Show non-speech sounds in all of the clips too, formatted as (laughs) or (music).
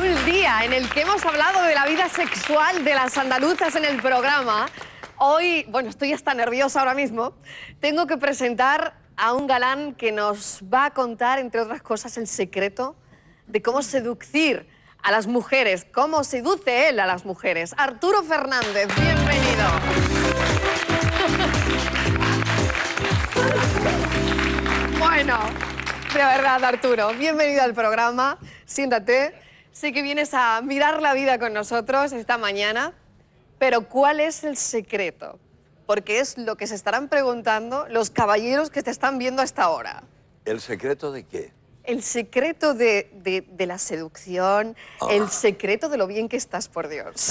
un día en el que hemos hablado de la vida sexual de las andaluzas en el programa, hoy, bueno, estoy hasta nerviosa ahora mismo, tengo que presentar a un galán que nos va a contar, entre otras cosas, el secreto de cómo seducir a las mujeres, cómo seduce él a las mujeres. Arturo Fernández, bienvenido. (laughs) Bueno, de verdad, Arturo, bienvenido al programa. Siéntate. Sé que vienes a mirar la vida con nosotros esta mañana, pero ¿cuál es el secreto? Porque es lo que se estarán preguntando los caballeros que te están viendo hasta ahora. ¿El secreto de qué? El secreto de, la seducción, ah. el secreto de lo bien que estás, por Dios.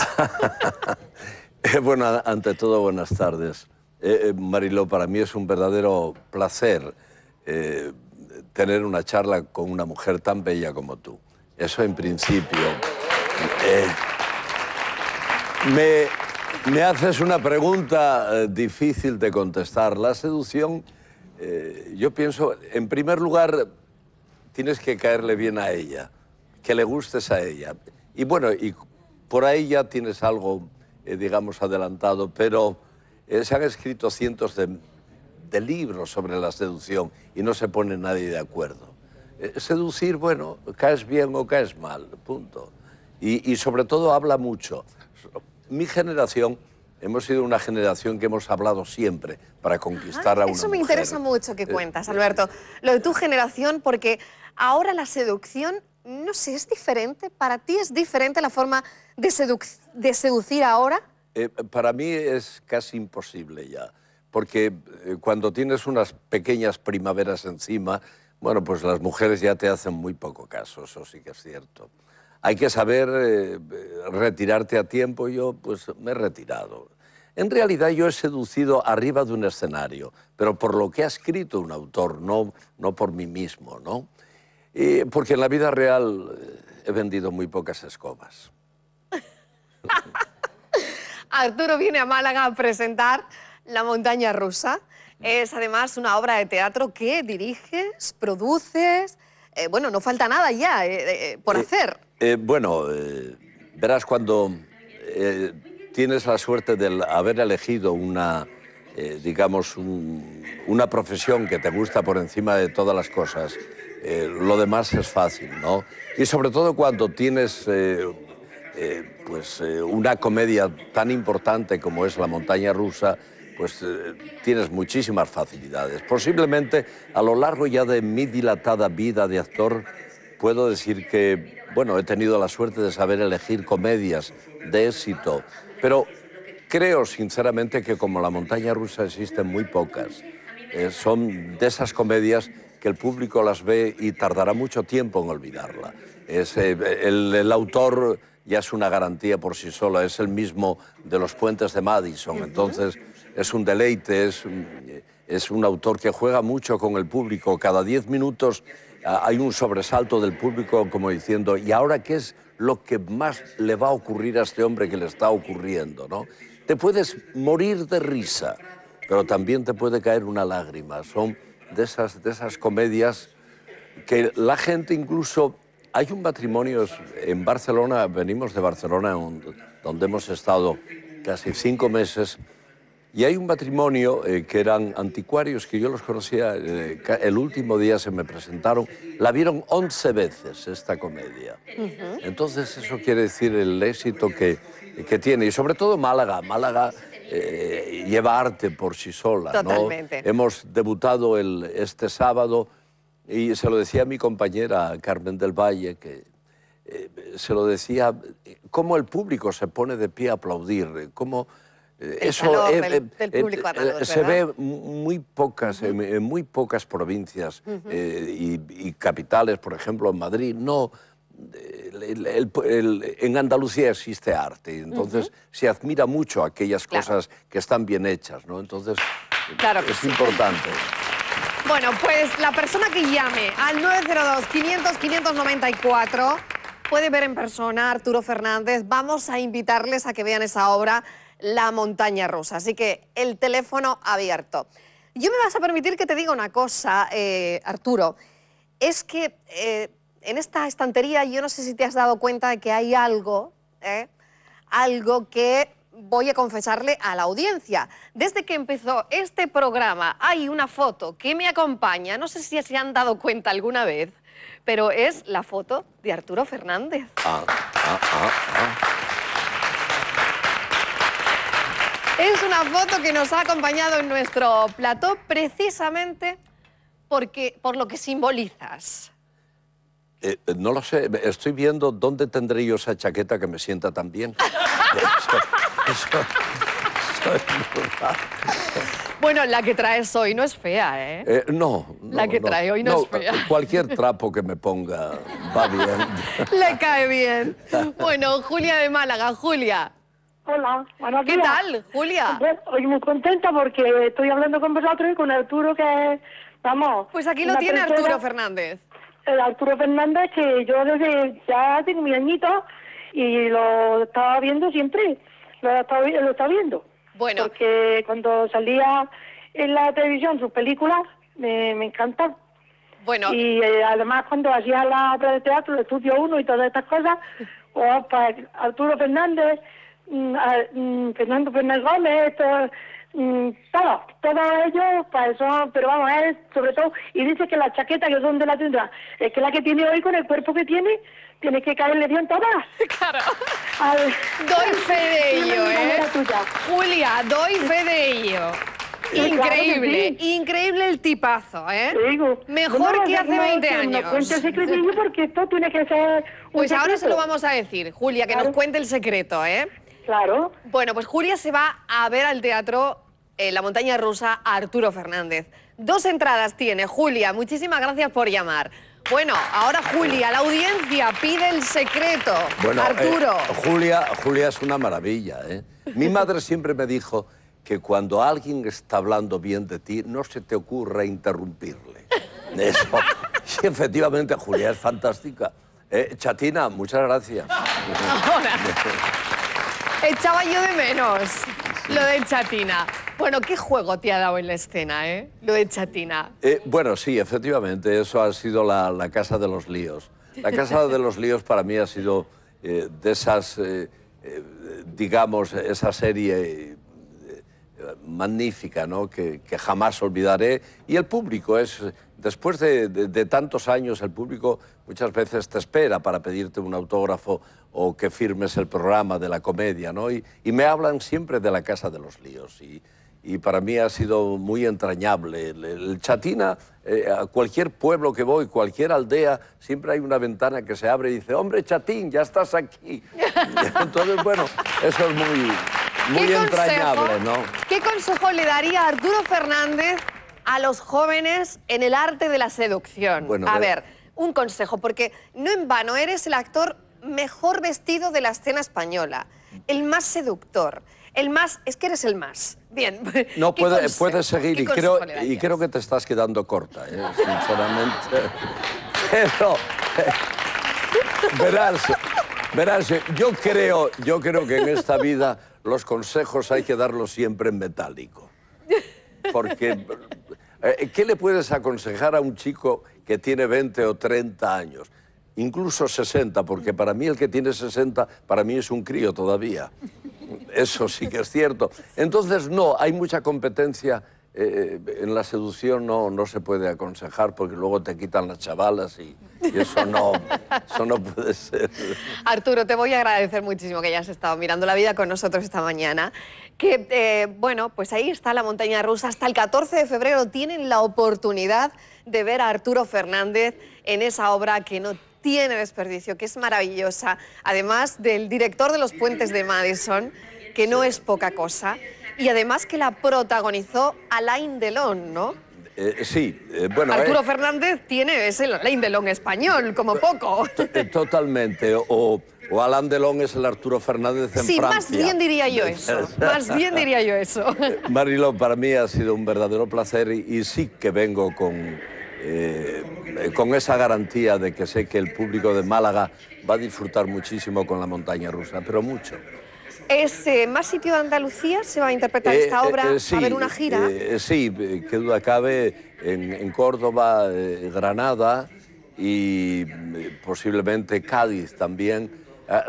(laughs) bueno, ante todo, buenas tardes. Eh, eh, Mariló, para mí es un verdadero placer eh, tener una charla con una mujer tan bella como tú. Eso en principio. Eh, me, haces una pregunta eh, difícil de contestar. La seducción, eh, yo pienso, en primer lugar, tienes que caerle bien a ella, que le gustes a ella. Y bueno, y por ahí ya tienes algo, digamos, adelantado, pero se han escrito cientos de libros sobre la seducción y no se pone nadie de acuerdo. Eh, seducir, bueno, caes bien o caes mal, punto. Y, sobre todo habla mucho. Mi generación, hemos sido una generación que hemos hablado siempre para conquistar a una Eso me interesa mucho que eh, cuentas, eh, Alberto, lo de tu generación, porque ahora la seducción, no sé, es diferente, para ti es diferente la forma de, seducir ahora. para mí es casi imposible ya, porque cuando tienes unas pequeñas primaveras encima, bueno, pues las mujeres ya te hacen muy poco caso, eso sí que es cierto. Hay que saber eh, retirarte a tiempo, yo pues me he retirado. En realidad yo he seducido arriba de un escenario, pero por lo que ha escrito un autor, no, no por mí mismo, ¿no? Y porque en la vida real eh, he vendido muy pocas escobas. (laughs) Arturo viene a Málaga a presentar La montaña rusa. Es además una obra de teatro que diriges, produces. Eh, bueno, no falta nada ya eh, eh, por hacer. bueno, verás cuando tienes la suerte de haber elegido una, digamos, una profesión que te gusta por encima de todas las cosas. lo demás es fácil, ¿no? Y sobre todo cuando tienes pues una comedia tan importante como es La montaña rusa, pues eh, tienes muchísimas facilidades. Posiblemente a lo largo ya de mi dilatada vida de actor, puedo decir que, bueno, he tenido la suerte de saber elegir comedias de éxito, pero creo sinceramente que como la montaña rusa existen muy pocas. Eh, son de esas comedias que el público las ve y tardará mucho tiempo en olvidarla. Eh, el, autor ya es una garantía por sí sola, es el mismo de los puentes de Madison, entonces es un deleite, es, un autor que juega mucho con el público. Cada diez minutos ah, hay un sobresalto del público como diciendo, ¿y ahora qué es lo que más le va a ocurrir a este hombre que le está ocurriendo? ¿no? Te puedes morir de risa, pero también te puede caer una lágrima. Son de esas, de esas comedias que la gente incluso... Hay un matrimonio en Barcelona, venimos de Barcelona, donde hemos estado casi cinco meses, y hay un matrimonio eh, que eran anticuarios, que yo los conocía, eh, el último día se me presentaron, la vieron 11 veces esta comedia. Entonces eso quiere decir el éxito que, que tiene, y sobre todo Málaga. Málaga eh, lleva arte por sí sola. Totalmente. ¿no? Hemos debutado el, este sábado y se lo decía a mi compañera Carmen del Valle, que se lo decía, cómo el público se pone de pie a aplaudir, cómo eso eh, eh, eh, se ve muy pocas, en, muy pocas provincias y, capitales, por ejemplo, en Madrid, no, en Andalucía existe arte, entonces se admira mucho aquellas cosas que están bien hechas, ¿no? Entonces es importante. Bueno, pues la persona que llame al 902-500-594 puede ver en persona a Arturo Fernández. Vamos a invitarles a que vean esa obra la montaña rusa. Así que el teléfono abierto. Yo me vas a permitir que te diga una cosa, eh, Arturo. Es que eh, en esta estantería yo no sé si te has dado cuenta de que hay algo, eh, algo que voy a confesarle a la audiencia. Desde que empezó este programa hay una foto que me acompaña, no sé si se han dado cuenta alguna vez, pero es la foto de Arturo Fernández. Ah, ah, ah, Es una foto que nos ha acompañado en nuestro plató precisamente porque, por lo que simbolizas. Eh, eh, no lo sé, estoy viendo dónde tendré yo esa chaqueta que me sienta tan bien. (laughs) bueno, la que traes hoy no es fea, ¿eh? eh no, La que trae hoy no, es fea. Cualquier trapo que me ponga va bien. (laughs) Le cae bien. Bueno, Julia de Málaga. Julia, Hola, buenos ¿Qué tal, Julia? Pues, hoy muy contenta porque estoy hablando con vosotros y con Arturo, que es, vamos... Pues aquí lo tiene Arturo Fernández. El Arturo Fernández, que yo desde ya tengo mi añito y lo estaba viendo siempre, lo estaba, viendo. Bueno. Porque cuando salía en la televisión sus películas, me, me Bueno. Y eh, además cuando hacía la obra de teatro, el estudio uno y todas estas cosas, (laughs) o oh, pues, Arturo Fernández Mm, mm, Fernando Fernández Gómez, mm, todo, todo, ello, pero vamos, él sobre todo, y dice que la chaqueta, que es donde la tendrá, es que la que tiene hoy con el cuerpo que tiene, tiene que caerle bien todas. (laughs) Claro. Doy fe de (laughs) ello, ¿eh? Julia, doy fe de ello. Increíble, increíble el tipazo, ¿eh? Mejor que hace 20 años. el porque esto tiene que ser. pues ahora se lo vamos a decir, Julia, que nos cuente el secreto, ¿eh? Claro. Bueno, pues Julia se va a ver al teatro en eh, la montaña rusa Arturo Fernández. Dos entradas tiene. Julia, muchísimas gracias por llamar. Bueno, ahora Julia, la audiencia pide el secreto. Eh, Arturo. Julia, Julia es una maravilla, ¿eh? Mi (laughs) madre siempre me dijo que cuando alguien está hablando bien de ti, no se te ocurra interrumpirle. (laughs) Eso. efectivamente, Julia es fantástica. Eh, Chatina, muchas gracias. (laughs) Echaba yo de menos lo de chatina. Bueno, ¿qué juego te ha dado en la escena, eh? Lo de chatina. Eh, bueno, sí, efectivamente, eso ha sido la, casa de los líos. La casa de los líos para mí ha sido eh, de esas, eh, digamos, esa serie magnífica, ¿no? que, jamás olvidaré. Y el público es, después de, tantos años, el público muchas veces te espera para pedirte un autógrafo o que firmes el programa de la comedia, ¿no? Y, me hablan siempre de la Casa de los Líos. Y, para mí ha sido muy entrañable. El, Chatina, eh, a cualquier pueblo que voy, cualquier aldea, siempre hay una ventana que se abre y dice, hombre Chatín, ya estás aquí. (laughs) Entonces, bueno, eso es muy... Muy entrañable, ¿no? ¿Qué consejo le daría Arturo Fernández a los jóvenes en el arte de la seducción? a ver, un consejo, porque no en vano eres el actor mejor vestido de la escena española, el más seductor, el más... Es que eres el más. Bien. (laughs) No, puedes seguir y creo, y creo que te estás quedando corta, ¿eh? sinceramente. (laughs) Pero... Eh, verás, verás, yo creo, yo creo que en esta vida los consejos hay que darlos siempre en metálico. Porque, eh, ¿qué le puedes aconsejar a un chico que tiene 20 o 30 años? Incluso 60, porque para mí el que tiene 60, para mí es un crío todavía. Eso sí que es cierto. Entonces, no, hay mucha competencia eh, en la seducción no, se puede aconsejar porque luego te quitan las chavalas y, eso, no, puede ser. Arturo, te voy a agradecer muchísimo que hayas estado mirando la vida con nosotros esta mañana. Que, eh, bueno, pues ahí está la montaña rusa. Hasta el 14 de febrero tienen la oportunidad de ver a Arturo Fernández en esa obra que no tiene desperdicio, que es maravillosa. Además del director de Los Puentes de Madison, que no es poca cosa y además que la protagonizó Alain Delon, ¿no? Eh, sí, eh, bueno... Eh. Arturo Fernández tiene, es el Alain Delon español, como poco. Totalmente, o, Alain Delon es el Arturo Fernández en Francia. Sí, más bien diría yo eso, más bien diría yo eso. (laughs) Mariló, para mí ha sido un verdadero placer y, sí que vengo con, con esa garantía de que sé que el público de Málaga va a disfrutar muchísimo con la montaña rusa, pero mucho. ¿Es eh, más sitio de Andalucía? ¿Se va a interpretar eh, esta eh, obra? a haber una gira? sí, qué duda cabe, en, Córdoba, Granada y posiblemente Cádiz también.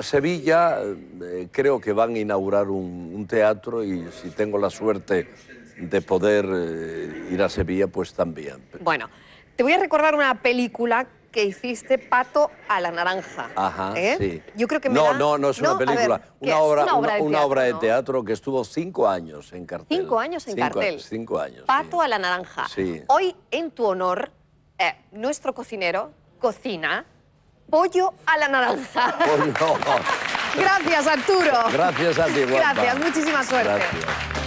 Sevilla creo que van a inaugurar un, un, teatro y si tengo la suerte de poder ir a Sevilla, pues también. Bueno, te voy a recordar una película que hiciste Pato a la Naranja. Ajá, ¿eh? Yo creo que me No, no, no es una película. una, obra, una, obra, de, una, teatro, obra de teatro que estuvo cinco años en cartel. Cinco años en cartel. Cinco años. Pato a la Naranja. Sí. Hoy, en tu honor, eh, nuestro cocinero cocina pollo a la naranja. (laughs) Pollo. Gracias, Arturo. Gracias a ti, Gracias, muchísima suerte. Gracias.